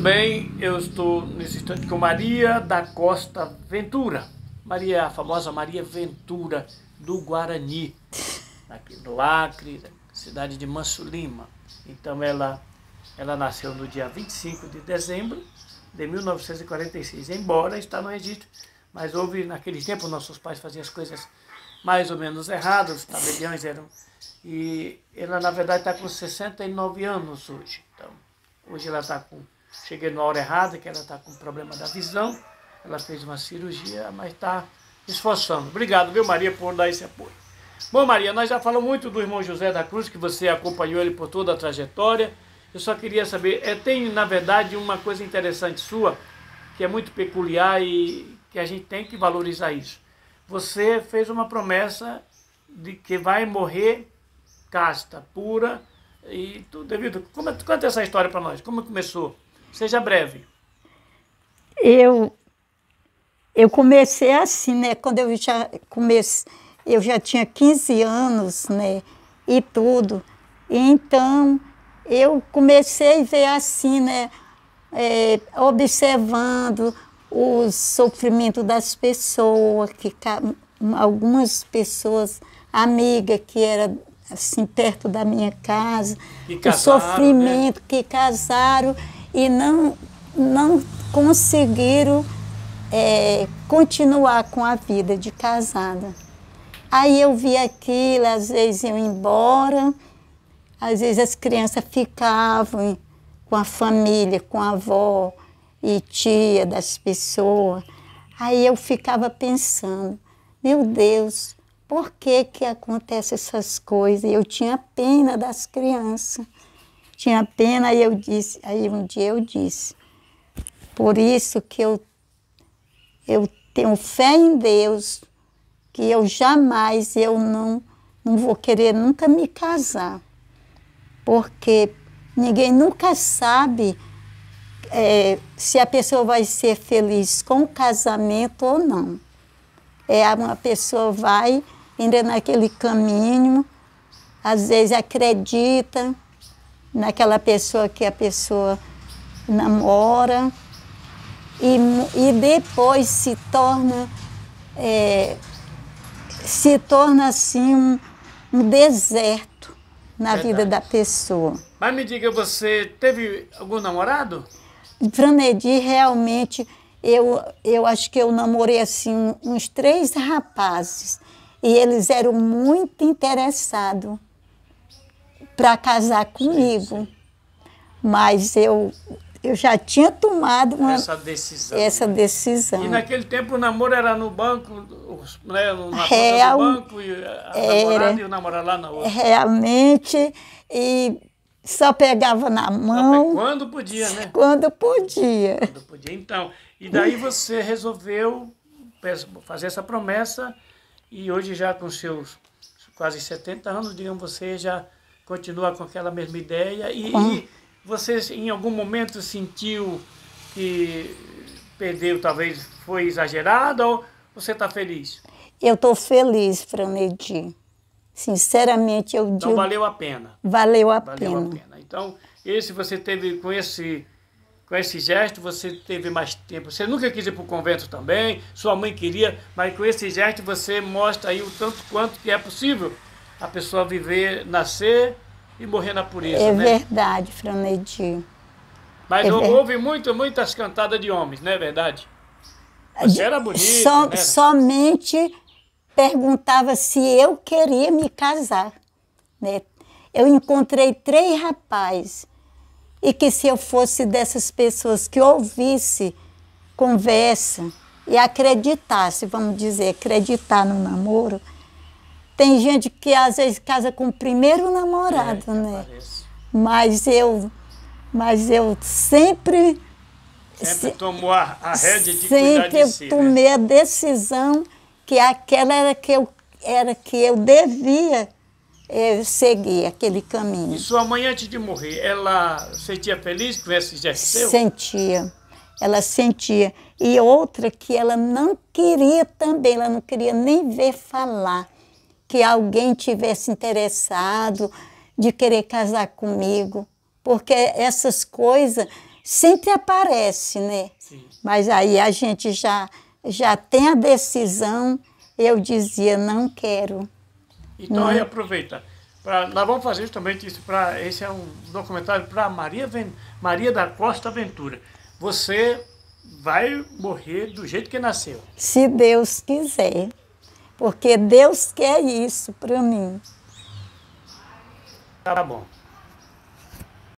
Muito bem, eu estou nesse instante com Maria da Costa Ventura. Maria, a famosa Maria Ventura do Guarani, aqui do Acre, cidade de Mansulima. Então ela, ela nasceu no dia 25 de dezembro de 1946, embora está no Egito, mas houve naquele tempo nossos pais faziam as coisas mais ou menos erradas, os tabeliões eram e ela na verdade está com 69 anos hoje. Então, hoje ela está com cheguei na hora errada, que ela está com problema da visão. Ela fez uma cirurgia, mas está esforçando. Obrigado, viu, Maria, por dar esse apoio. Bom, Maria, nós já falamos muito do irmão José da Cruz, que você acompanhou ele por toda a trajetória. Eu só queria saber, é, tem, na verdade, uma coisa interessante sua, que é muito peculiar e que a gente tem que valorizar isso. Você fez uma promessa de que vai morrer casta, pura, e tudo devido. Como, é, conta essa história para nós, como começou? Seja breve. Eu eu comecei assim, né? Quando eu já comecei, eu já tinha 15 anos, né? E tudo. Então, eu comecei a ver assim, né? É, observando o sofrimento das pessoas, que algumas pessoas, amiga que era assim perto da minha casa, casaram, o né? sofrimento né? que casaram e não, não conseguiram é, continuar com a vida de casada. Aí eu vi aquilo, às vezes eu embora, às vezes as crianças ficavam com a família, com a avó e tia das pessoas. Aí eu ficava pensando, meu Deus, por que que acontecem essas coisas? Eu tinha pena das crianças tinha pena e eu disse, aí um dia eu disse, por isso que eu, eu tenho fé em Deus, que eu jamais, eu não, não vou querer nunca me casar, porque ninguém nunca sabe é, se a pessoa vai ser feliz com o casamento ou não. É, uma pessoa vai ainda naquele caminho, às vezes acredita, naquela pessoa que a pessoa namora e, e depois se torna é, se torna assim um, um deserto na Verdade. vida da pessoa. Mas me diga, você teve algum namorado? Franedi, realmente, eu, eu acho que eu namorei assim uns três rapazes e eles eram muito interessados para casar comigo. Mas eu, eu já tinha tomado uma, essa, decisão, essa né? decisão. E naquele tempo o namoro era no banco, né, na Real, do banco, e a era, é, namorada e o namorado lá na outra. Realmente, e só pegava na mão. quando podia, né? Quando podia. Quando podia, então. E daí você resolveu fazer essa promessa e hoje já com seus quase 70 anos, digamos, você já Continua com aquela mesma ideia? E, e você em algum momento sentiu que perdeu, talvez foi exagerado ou você está feliz? Eu estou feliz, Franedi. Sinceramente, eu então, digo. Então valeu a pena. Valeu a valeu pena. A pena. Então, esse você teve com esse com esse gesto você teve mais tempo. Você nunca quis ir para o convento também, sua mãe queria, mas com esse gesto você mostra aí o tanto quanto que é possível a pessoa viver, nascer e morrer na pureza. É né? verdade, Franedi. Mas é houve ver... muito, muitas cantadas de homens, não é verdade? Você era bonita. So, né? Somente perguntava se eu queria me casar. Né? Eu encontrei três rapazes e que se eu fosse dessas pessoas que ouvisse conversa e acreditasse, vamos dizer, acreditar no namoro, tem gente que às vezes casa com o primeiro namorado, é, né? Mas eu, mas eu sempre. Sempre tomou a, a rédea de Sempre de si, eu né? tomei né? a decisão que aquela era que eu, era que eu devia eu eh, segui aquele caminho. E sua mãe, antes de morrer, ela sentia feliz com esse gesto seu? Sentia. Ela sentia. E outra que ela não queria também, ela não queria nem ver falar que alguém tivesse interessado de querer casar comigo, porque essas coisas sempre aparecem, né? Sim. Mas aí a gente já, já tem a decisão, eu dizia, não quero. Então né? aí aproveita. Pra, nós vamos fazer também isso para esse é um documentário para Maria Maria da Costa Ventura. Você vai morrer do jeito que nasceu. Se Deus quiser. Porque Deus quer isso para mim. Tá bom.